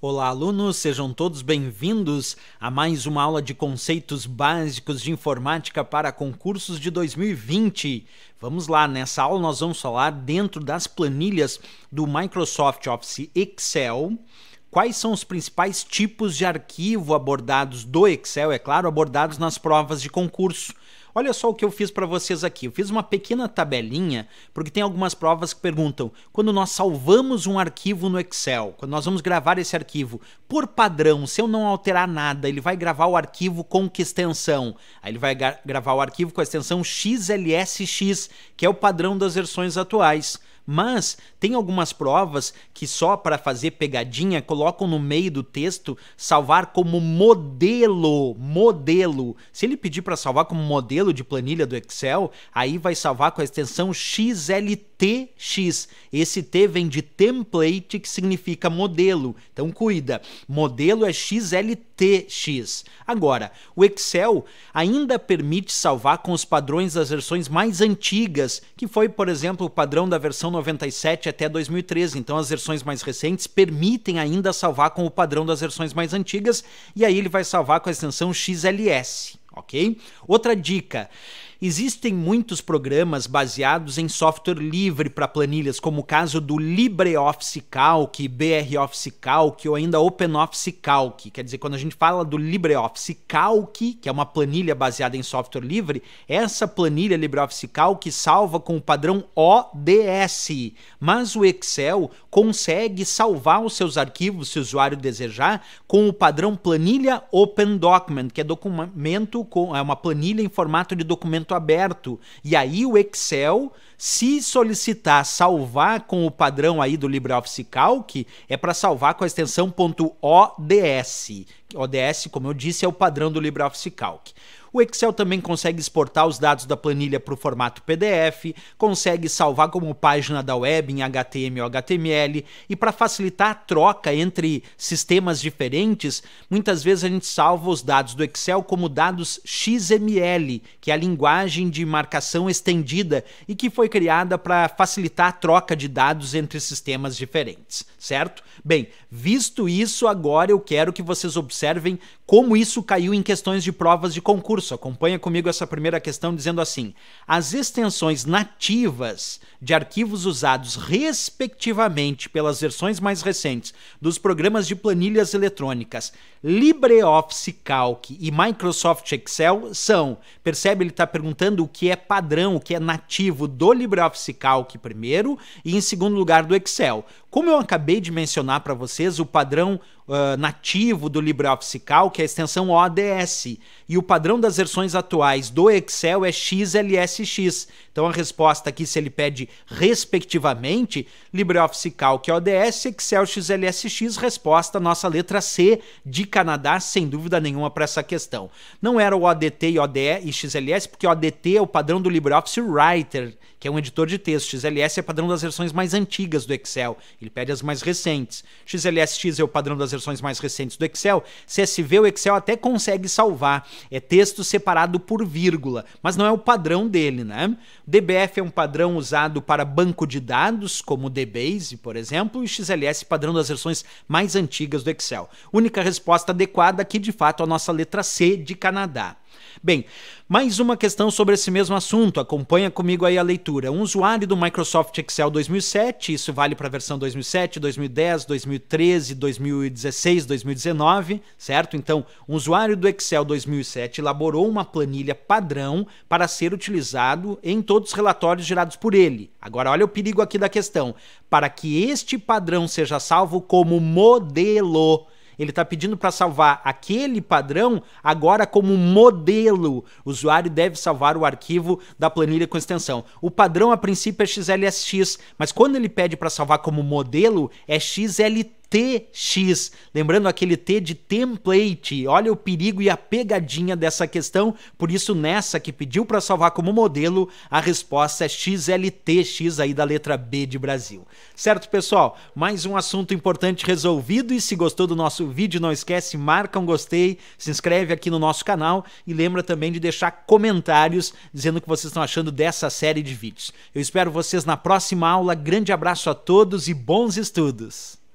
Olá, alunos, sejam todos bem-vindos a mais uma aula de conceitos básicos de informática para concursos de 2020. Vamos lá, nessa aula nós vamos falar dentro das planilhas do Microsoft Office Excel. Quais são os principais tipos de arquivo abordados do Excel? É claro, abordados nas provas de concurso. Olha só o que eu fiz para vocês aqui. Eu fiz uma pequena tabelinha, porque tem algumas provas que perguntam: quando nós salvamos um arquivo no Excel, quando nós vamos gravar esse arquivo, por padrão, se eu não alterar nada, ele vai gravar o arquivo com que extensão? Aí ele vai gravar o arquivo com a extensão XLSX, que é o padrão das versões atuais. Mas tem algumas provas que só para fazer pegadinha colocam no meio do texto salvar como modelo, modelo. Se ele pedir para salvar como modelo de planilha do Excel, aí vai salvar com a extensão XLT TX. Esse T vem de template, que significa modelo. Então cuida, modelo é XLTX. Agora, o Excel ainda permite salvar com os padrões das versões mais antigas, que foi, por exemplo, o padrão da versão 97 até 2013. Então as versões mais recentes permitem ainda salvar com o padrão das versões mais antigas, e aí ele vai salvar com a extensão XLS, ok? Outra dica Existem muitos programas baseados em software livre para planilhas, como o caso do LibreOffice Calc, BROffice Calc ou ainda OpenOffice Calc. Quer dizer, quando a gente fala do LibreOffice Calc, que é uma planilha baseada em software livre, essa planilha LibreOffice Calc salva com o padrão ODS, mas o Excel consegue salvar os seus arquivos, se o usuário desejar, com o padrão planilha Open Document, que é documento com é uma planilha em formato de documento documento aberto. E aí o Excel, se solicitar salvar com o padrão aí do LibreOffice Calc, é para salvar com a extensão .ods. ODS, como eu disse, é o padrão do LibreOffice Calc. O Excel também consegue exportar os dados da planilha para o formato PDF, consegue salvar como página da web em HTML ou HTML, e para facilitar a troca entre sistemas diferentes, muitas vezes a gente salva os dados do Excel como dados XML, que é a linguagem de marcação estendida e que foi criada para facilitar a troca de dados entre sistemas diferentes, certo? Bem, visto isso, agora eu quero que vocês observem como isso caiu em questões de provas de concurso. Acompanha comigo essa primeira questão dizendo assim: as extensões nativas de arquivos usados respectivamente pelas versões mais recentes dos programas de planilhas eletrônicas LibreOffice Calc e Microsoft Excel são. Percebe? Ele está perguntando o que é padrão, o que é nativo do LibreOffice Calc primeiro e em segundo lugar do Excel. Como eu acabei de mencionar para vocês, o padrão uh, nativo do LibreOffice Calc que é a extensão ODS, e o padrão das versões atuais do Excel é XLSX. Então a resposta aqui, se ele pede respectivamente, LibreOffice Calc ODS, Excel XLSX, resposta nossa letra C de Canadá, sem dúvida nenhuma para essa questão. Não era o ODT e ODE e XLS, porque ODT é o padrão do LibreOffice Writer, que é um editor de texto. XLS é padrão das versões mais antigas do Excel, ele pede as mais recentes. XLSX é o padrão das versões mais recentes do Excel. CSV é Excel até consegue salvar, é texto separado por vírgula, mas não é o padrão dele, né? DBF é um padrão usado para banco de dados, como o DBase, por exemplo, e o XLS padrão das versões mais antigas do Excel. Única resposta adequada aqui, de fato, a nossa letra C de Canadá. Bem, mais uma questão sobre esse mesmo assunto. Acompanha comigo aí a leitura. Um usuário do Microsoft Excel 2007, isso vale para a versão 2007, 2010, 2013, 2016, 2019, certo? Então, um usuário do Excel 2007 elaborou uma planilha padrão para ser utilizado em todos os relatórios gerados por ele. Agora, olha o perigo aqui da questão. Para que este padrão seja salvo como modelo ele está pedindo para salvar aquele padrão agora como modelo. O usuário deve salvar o arquivo da planilha com extensão. O padrão a princípio é XLSX, mas quando ele pede para salvar como modelo é XLT TX. Lembrando aquele T de template. Olha o perigo e a pegadinha dessa questão. Por isso, nessa que pediu para salvar como modelo, a resposta é XLTX aí da letra B de Brasil. Certo, pessoal? Mais um assunto importante resolvido. E se gostou do nosso vídeo, não esquece, marca um gostei, se inscreve aqui no nosso canal e lembra também de deixar comentários dizendo o que vocês estão achando dessa série de vídeos. Eu espero vocês na próxima aula. Grande abraço a todos e bons estudos!